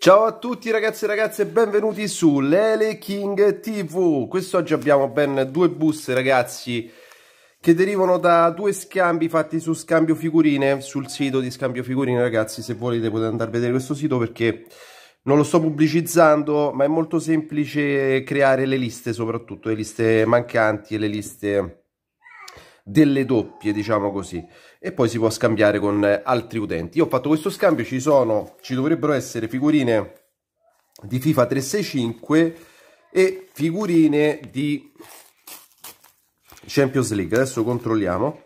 Ciao a tutti ragazzi e ragazze, benvenuti su Lele King TV. Quest'oggi abbiamo ben due buste ragazzi che derivano da due scambi fatti su Scambio Figurine, sul sito di Scambio Figurine ragazzi, se volete potete andare a vedere questo sito perché non lo sto pubblicizzando, ma è molto semplice creare le liste, soprattutto le liste mancanti e le liste delle doppie, diciamo così, e poi si può scambiare con eh, altri utenti. Io ho fatto questo scambio, ci sono, ci dovrebbero essere figurine di FIFA 365 e figurine di Champions League. Adesso controlliamo.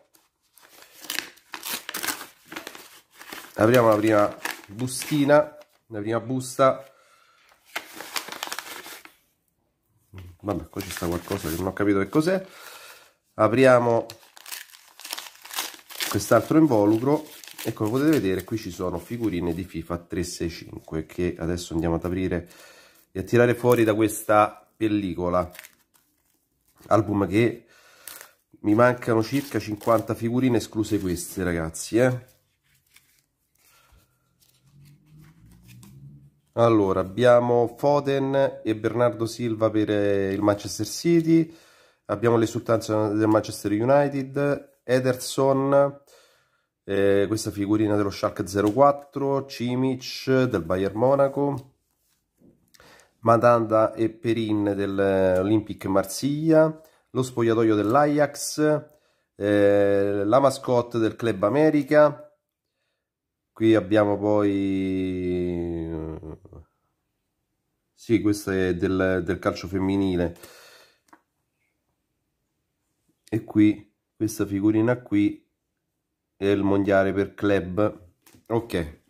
Apriamo la prima bustina, la prima busta. Vabbè, qua ci sta qualcosa che non ho capito che cos'è. Apriamo quest'altro involucro e come potete vedere qui ci sono figurine di FIFA 365 che adesso andiamo ad aprire e a tirare fuori da questa pellicola album che mi mancano circa 50 figurine escluse queste ragazzi eh? allora abbiamo Foden e Bernardo Silva per il Manchester City abbiamo le l'esultanza del Manchester United Ederson, eh, questa figurina dello Shark 04, Cimic del Bayern Monaco, Matanda e Perin dell'Olympic Marsiglia, lo spogliatoio dell'Ajax, eh, la mascotte del Club America, qui abbiamo poi sì questo è del, del calcio femminile e qui questa figurina qui è il mondiale per club ok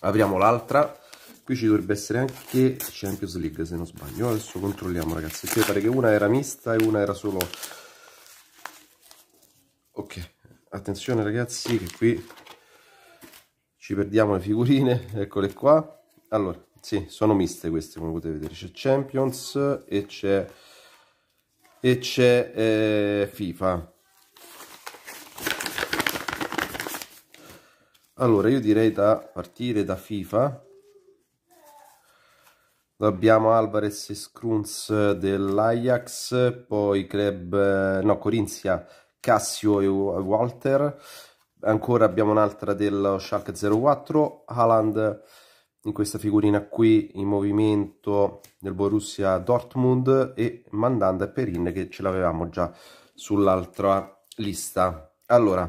apriamo l'altra qui ci dovrebbe essere anche Champions League se non sbaglio adesso controlliamo ragazzi mi pare che una era mista e una era solo ok attenzione ragazzi che qui ci perdiamo le figurine eccole qua allora sì sono miste queste come potete vedere c'è Champions e c'è e c'è eh, FIFA. Allora, io direi da partire da FIFA. Abbiamo Alvarez e Scrunz dell'Ajax, poi Club, no, Corinzia, Cassio e Walter. Ancora abbiamo un'altra dello Shark 04, Haaland in questa figurina qui in movimento del Borussia Dortmund e Mandanda e Perin che ce l'avevamo già sull'altra lista. Allora,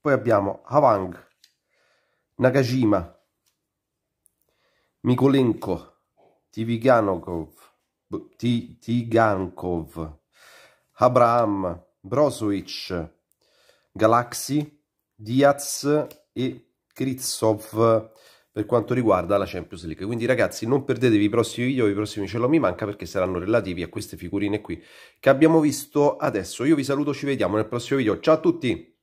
poi abbiamo Havang, Nakajima, Mikolenko, Tiviganokov, boh, Tigankov, Abraham, Brozovic, Galaxy, Diaz e Kritzov per quanto riguarda la Champions League. Quindi ragazzi non perdetevi i prossimi video, i prossimi ce l'ho mi manca perché saranno relativi a queste figurine qui che abbiamo visto adesso. Io vi saluto, ci vediamo nel prossimo video. Ciao a tutti!